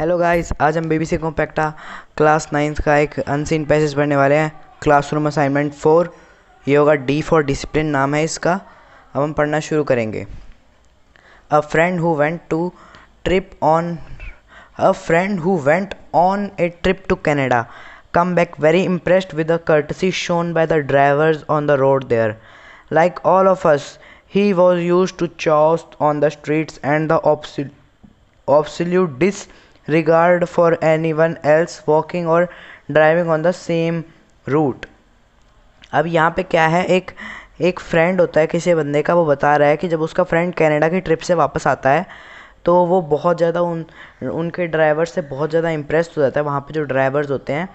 Hello guys आज हम BBC compacta class ninth का एक अनसीन पैसेज पढ़ने वाले हैं क्लासरूम असाइनमेंट फोर ये होगा डी फॉर डिसिप्लिन नाम है इसका अब हम पढ़ना शुरू करेंगे a friend who went to trip on a friend who went on a trip to Canada come back very impressed with the courtesy shown by the drivers on the road there like all of us he was used to chaos on the streets and the absolute डिस regard for anyone else walking or driving on the same route अब यहाँ पे क्या है एक एक friend होता है किसी बंदे का वो बता रहा है कि जब उसका फ्रेंड कनाडा की ट्रिप से वापस आता है तो वो बहुत ज़्यादा उन उनके ड्राइवर से बहुत ज़्यादा इम्प्रेस हो जाता है वहाँ पे जो ड्राइवर्स होते हैं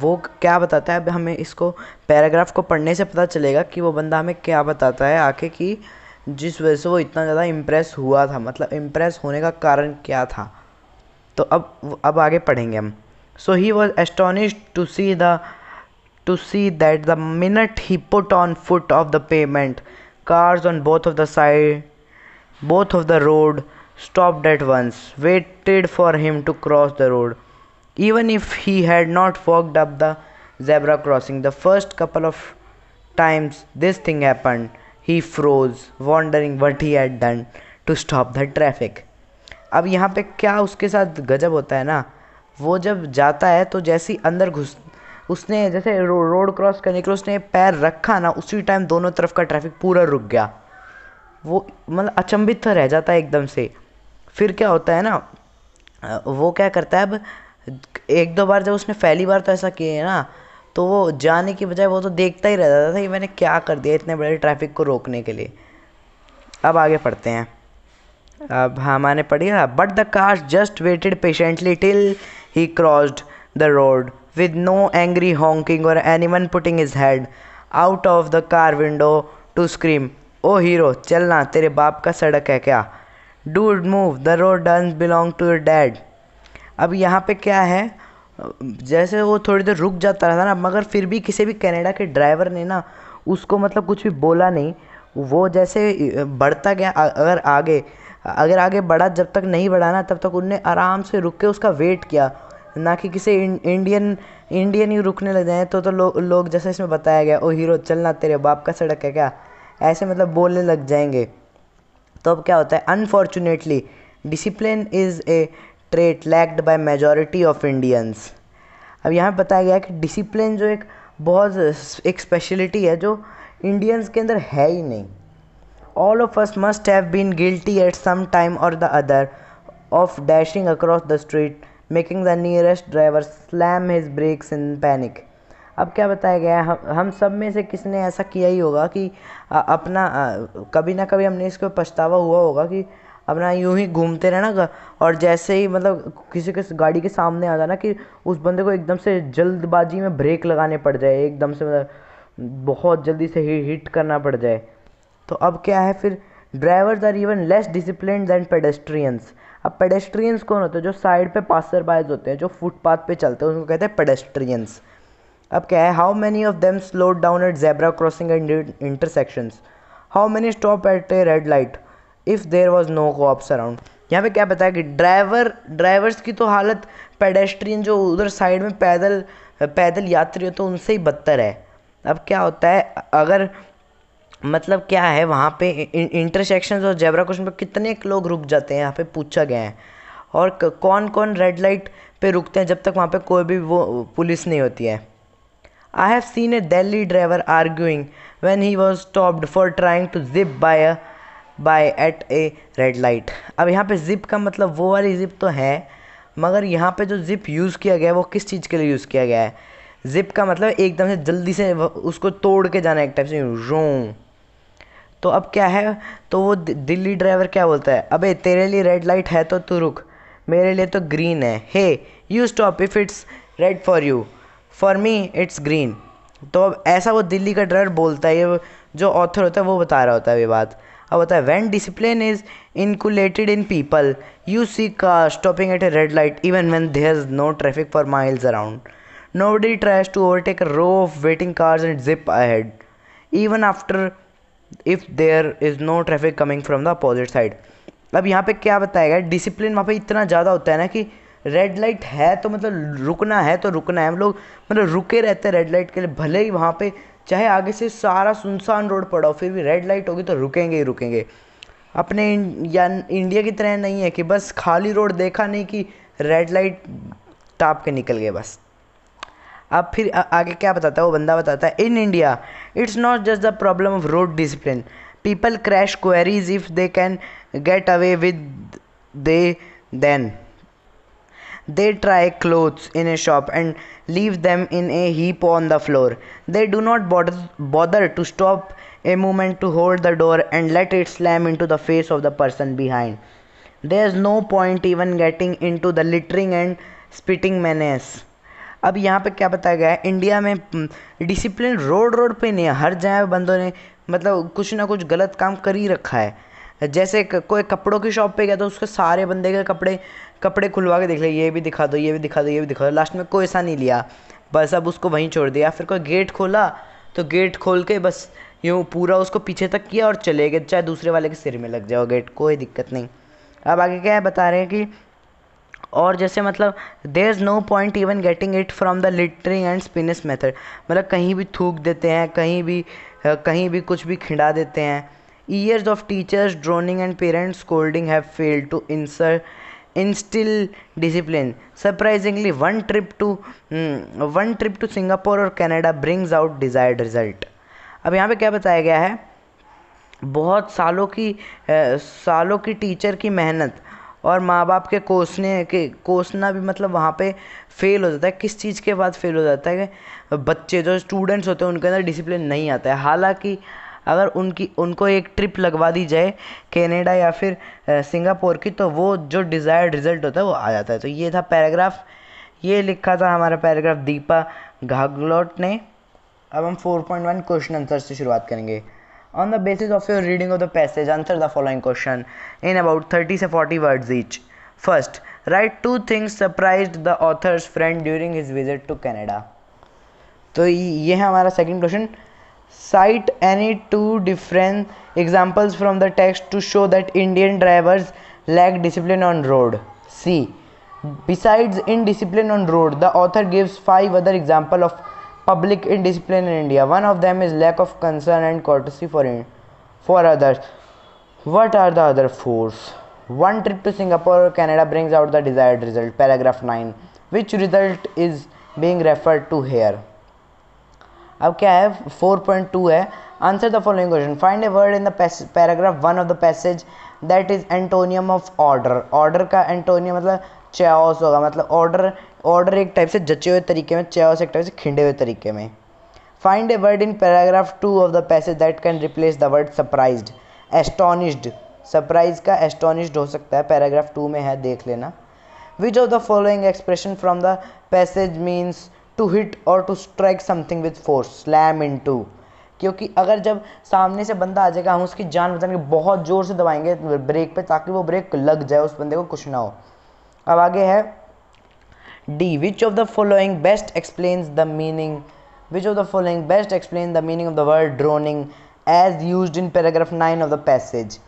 वो क्या बताता है अब हमें इसको पैराग्राफ को पढ़ने से पता चलेगा कि वो बंदा हमें क्या बताता है आके कि जिस वजह से वो इतना ज़्यादा इम्प्रेस हुआ था मतलब इम्प्रेस होने का कारण क्या था तो अब अब आगे पढ़ेंगे हम so he was astonish to see the to see that the minute he put on foot off the pavement cars on both of the side both of the road stop dead once waited for him to cross the road even if he had not walked up the zebra crossing the first couple of times this thing happen he froze wondering what he had done to stop the traffic अब यहाँ पे क्या उसके साथ गजब होता है ना वो जब जाता है तो जैसे ही अंदर घुस उसने जैसे रो, रोड क्रॉस करने के लिए उसने पैर रखा ना उसी टाइम दोनों तरफ का ट्रैफिक पूरा रुक गया वो मतलब अचंभित रह जाता है एकदम से फिर क्या होता है ना वो क्या करता है अब एक दो बार जब उसने पहली बार तो ऐसा किया है ना तो वो जाने की बजाय वो तो देखता ही रह जाता था कि मैंने क्या कर दिया इतने बड़े ट्रैफिक को रोकने के लिए अब आगे पढ़ते हैं अब हमारे ने पढ़िया but the car just waited patiently till he crossed the road with no angry honking or anyone putting his head out of the car window to scream oh hero चलना तेरे बाप का सड़क है क्या do move the road doesn't belong to dad अब यहाँ पे क्या है जैसे वो थोड़ी देर रुक जाता रहा था ना मगर फिर भी किसी भी कनाडा के ड्राइवर ने ना उसको मतलब कुछ भी बोला नहीं वो जैसे बढ़ता गया अगर आगे अगर आगे बढ़ा जब तक नहीं बढ़ा ना तब तक उनने आराम से रुक के उसका वेट किया ना कि किसी इंडियन इंडियन ही रुकने लग जाए तो तो लो, लोग जैसे इसमें बताया गया ओ हीरो चलना तेरे बाप का सड़क है क्या ऐसे मतलब बोलने लग जाएंगे तो अब क्या होता है unfortunately discipline is a trait lacked by majority of Indians अब यहाँ बताया गया कि डिसिप्लिन जो एक बहुत एक स्पेशलिटी है जो इंडियंस के अंदर है ही नहीं All of us must have been guilty at some time or the other of dashing across the street, making the nearest driver slam his brakes in panic. अब क्या बताया गया है हम हम सब में से किसने ऐसा किया ही होगा कि आ, अपना आ, कभी ना कभी हमने इसको पछतावा हुआ होगा कि अपना यूं ही घूमते रहना और जैसे ही मतलब किसी के गाड़ी के सामने आ जाना कि उस बंदे को एकदम से जल्दबाजी में ब्रेक लगाने पड़ जाए एकदम से मतलब बहुत जल्दी से हिट करना पड़ जाए तो अब क्या है फिर drivers are even less discipline than pedestrians अब पेडेस्ट्रियंस कौन होते हैं जो साइड पे पासर बाइज होते हैं जो फुटपाथ पे चलते हैं उनको कहते हैं पेडेस्ट्रियंस अब क्या है how many of them slow down at zebra crossing and intersections how many stop at a red light if there was no cops around यहाँ पे क्या बताया कि ड्राइवर ड्राइवर्स की तो हालत पेडेस्ट्रियन जो उधर साइड में पैदल पैदल यात्री होते तो उनसे ही बदतर है अब क्या होता है अगर मतलब क्या है वहाँ पे इंटरसेक्शन और जेबरा क्रॉसिंग पर कितने लोग रुक जाते हैं यहाँ पे पूछा गया है और कौन कौन रेड लाइट पे रुकते हैं जब तक वहाँ पे कोई भी वो पुलिस नहीं होती है I have seen a Delhi driver arguing when he was stopped for trying to zip by by at a red light अब यहाँ पे जिप का मतलब वो वाली जिप तो है मगर यहाँ पे जो जिप यूज़ किया गया है वो किस चीज़ के लिए यूज़ किया गया है जिप का मतलब एकदम से जल्दी से उसको तोड़ के जाना एक टाइप से रो तो अब क्या है तो वो दिल्ली ड्राइवर क्या बोलता है अबे तेरे लिए रेड लाइट है तो तू रुक मेरे लिए तो ग्रीन है hey you stop if it's red for you for me it's green तो अब ऐसा वो दिल्ली का ड्राइवर बोलता है ये जो ऑथर होता है वो बता रहा होता है ये बात अब होता है when discipline is inculcated in people you see car stopping at a red light even when there is no traffic for miles around nobody tries to overtake a row of waiting cars and zip ahead even after if there is no traffic coming from the opposite side अब यहाँ पे क्या बताया गया discipline वहाँ पे इतना ज़्यादा होता है ना कि रेड लाइट है तो मतलब रुकना है तो रुकना है हम लोग मतलब रुके रहते हैं रेड लाइट के लिए भले ही वहाँ पे चाहे आगे से सारा सुनसान रोड पड़ा हो फिर भी रेड लाइट होगी तो रुकेंगे ही रुकेंगे अपने या इंडिया की तरह नहीं है कि बस खाली रोड देखा नहीं कि रेड लाइट टाप के निकल गए बस अब फिर आगे क्या बताता है वो बंदा बताता है in India it's not just the problem of road discipline people crash queries if they can get away with they then they try clothes in a shop and leave them in a heap on the floor they do not bother, bother to stop a moment to hold the door and let it slam into the face of the person behind there's no point even getting into the littering and spitting menace अब यहाँ पे क्या बताया गया है India में discipline road road पे नहीं है हर जगह बंदों ने मतलब कुछ ना कुछ गलत काम कर ही रखा है जैसे कोई कपड़ों की शॉप पे गया तो उसके सारे बंदे के कपड़े कपड़े खुलवा के देख ले ये भी दिखा दो ये भी दिखा दो ये भी दिखा दो लास्ट में कोई ऐसा नहीं लिया बस अब उसको वहीं छोड़ दिया फिर कोई गेट खोला तो गेट खोल के बस यूँ पूरा उसको पीछे तक किया और चले गए चाहे दूसरे वाले के सिर में लग जाओ गेट कोई दिक्कत नहीं अब आगे क्या है बता रहे हैं कि और जैसे मतलब there is no point even getting it from the littering and spitting method मतलब कहीं भी थूक देते हैं कहीं भी कहीं भी कुछ भी खिंडा देते हैं years of teachers droning and parents scolding have failed to insert instil discipline surprisingly one trip to one trip to Singapore और canada brings out desired result अब यहाँ पे क्या बताया गया है बहुत सालों की आ, सालों की टीचर की मेहनत और माँ बाप के कोसने के कोसना भी मतलब वहाँ पे फ़ेल हो जाता है किस चीज़ के बाद फ़ेल हो जाता है कि बच्चे जो स्टूडेंट्स होते हैं उनके अंदर डिसिप्लिन नहीं आता है हालांकि अगर उनकी उनको एक ट्रिप लगवा दी जाए कैनेडा या फिर सिंगापुर की तो वो जो डिज़ायर्ड रिज़ल्ट होता है वो आ जाता है तो ये था पैराग्राफ ये लिखा था हमारा पैराग्राफ दीपा घागलोट ने अब हम 4.1 क्वेश्चन आंसर से शुरुआत करेंगे On the basis of your reading of the passage, answer the following question in about 30 to 40 words each. First, write two things surprised the author's friend during his visit to Canada. तो ये है हमारा second question cite any two different examples from the text to show that Indian drivers lack discipline on road C besides indiscipline on road the author gives five other example of public indiscipline in India. One of them is lack of concern and courtesy for, in, for others. What are the other fours? One trip to Singapore or Canada brings out the desired result. Paragraph 9. Which result is being referred to here? Okay, I have 4.2 है answer the following question find a word in the paragraph one of the passage that is antonym of order order का antonym मतलब chaos होगा मतलब order order एक type से जचे हुए तरीके में चेयर्स एक टाइप से खिंडे हुए तरीके में find a word in paragraph two of the passage that can replace the word surprise astonished surprise का एस्टोनिश्ड हो सकता है पैराग्राफ टू में है देख लेना which of the following expression from the passage means to hit और to strike something with force slam into क्योंकि अगर जब सामने से बंदा आ जाएगा हम उसकी जान बचाने के बहुत ज़ोर से दबाएंगे ब्रेक पे ताकि वो ब्रेक लग जाए उस बंदे को कुछ ना हो अब आगे है D. Which of the following best explains the meaning? Which of the following best explains the meaning of the word droning as used in paragraph nine of the passage?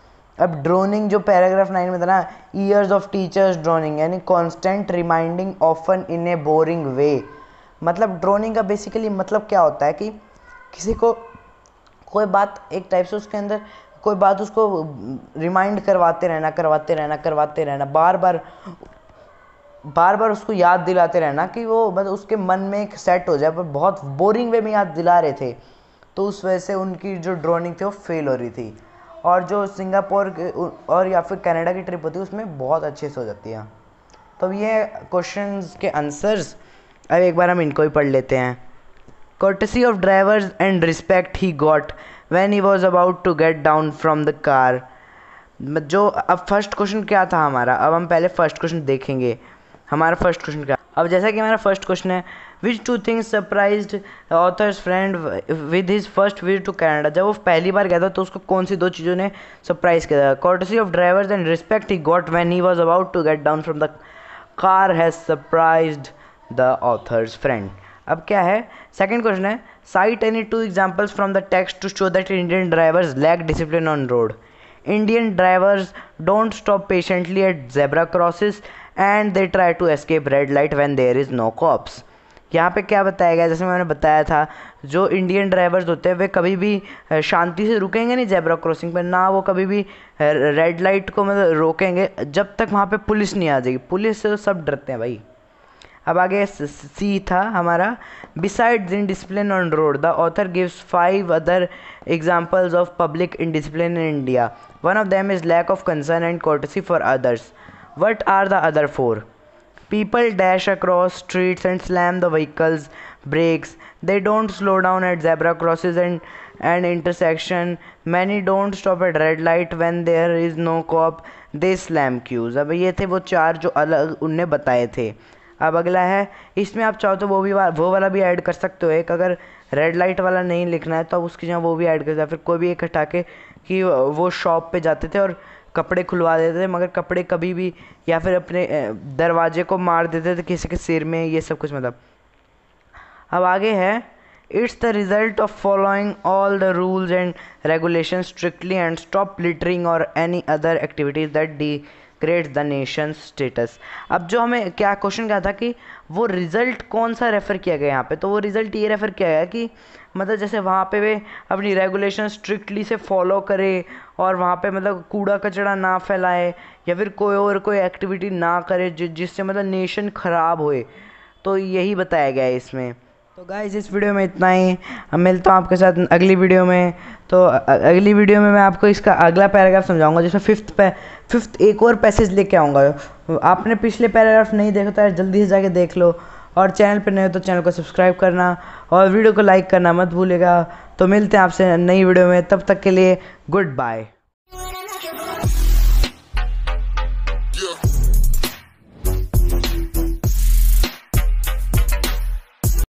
अब ड्रोनिंग जो पैराग्राफ नाइन में था ना years of teachers droning यानी constant reminding often in a boring way मतलब droning का basically मतलब क्या होता है कि किसी को कोई बात एक टाइप से उसके अंदर कोई बात उसको रिमाइंड करवाते रहना करवाते रहना करवाते रहना बार बार बार बार उसको याद दिलाते रहना कि वो मतलब उसके मन में एक सेट हो जाए पर बहुत बोरिंग वे में याद दिला रहे थे तो उस वजह से उनकी जो ड्रॉइंग थी वो फेल हो रही थी और जो सिंगापुर और या फिर कनाडा की ट्रिप होती है उसमें बहुत अच्छे से हो जाती है तो ये क्वेश्चन के आंसर्स अब एक बार हम इनको भी पढ़ लेते हैं courtesy of drivers and respect he got when he was about to get down from the car जो अब फर्स्ट क्वेश्चन क्या था हमारा अब हम पहले फर्स्ट क्वेश्चन देखेंगे हमारा फर्स्ट क्वेश्चन का अब जैसा कि हमारा फर्स्ट क्वेश्चन है which two things surprise author's friend with his first visit to Canada जब वो पहली बार गया था तो उसको कौन सी दो चीज़ों ने सरप्राइज किया था courtesy of drivers and respect he got when he was about to get down from the car has surprise the author's friend अब क्या है सेकेंड क्वेश्चन है cite any two examples from the text to show that Indian drivers lack discipline on road Indian drivers don't stop patiently at zebra crosses and they try to escape red light when there is no cops यहाँ पे क्या बताया गया जैसे मैंने बताया था जो इंडियन ड्राइवर्स होते हैं वे कभी भी शांति से रुकेंगे नहीं जेब्रा क्रॉसिंग पर ना वो कभी भी रेड लाइट को मतलब रोकेंगे जब तक वहाँ पे पुलिस नहीं आ जाएगी पुलिस से तो सब डरते हैं भाई अब आगे सी था हमारा beside indiscipline on road the author gives five other examples of public indiscipline in India one of them is lack of concern and courtesy for others what are the other four people dash across streets and slam the vehicles brakes they don't slow down at zebra crosses and and intersection many don't stop at red light when there is no cop they slam cues अब ये थे वो चार जो अलग उनने बताए थे अब अगला है इसमें आप चाहो तो वो भी वो वाला भी ऐड कर सकते हो एक अगर रेड लाइट वाला नहीं लिखना है तो आप उसकी जगह वो भी ऐड कर सकते फिर कोई भी एक हटा के कि वो शॉप पे जाते थे और कपड़े खुलवा देते थे मगर कपड़े कभी भी या फिर अपने दरवाजे को मार देते थे किसी के सिर में ये सब कुछ मतलब अब आगे है it's the result of following all the rules and regulation strictly and stop littering और any other activities that degrade the nation status अब जो हमें क्या क्वेश्चन क्या था कि वो रिज़ल्ट कौन सा रेफ़र किया गया यहाँ पे तो वो रिज़ल्ट ये रेफ़र किया गया कि मतलब जैसे वहाँ पे वे अपनी रेगुलेशन स्ट्रिक्टली से फॉलो करे और वहाँ पे मतलब कूड़ा कचरा ना फैलाए या फिर कोई और कोई एक्टिविटी ना करे जिससे मतलब नेशन ख़राब होए तो यही बताया गया है इसमें तो गाइज इस वीडियो में इतना ही हम मिलता हूँ आपके साथ अगली वीडियो में तो अगली वीडियो में मैं आपको इसका अगला पैराग्राफ समझाऊंगा जिसमें फिफ्थ पे फिफ्थ एक और पैसेज लेके आऊँगा आपने पिछले पैराग्राफ नहीं देखा तो जल्दी से जाके देख लो और चैनल पर नहीं हो तो चैनल को सब्सक्राइब करना और वीडियो को लाइक करना मत भूलेगा तो मिलते हैं आपसे नई वीडियो में तब तक के लिए गुड बाय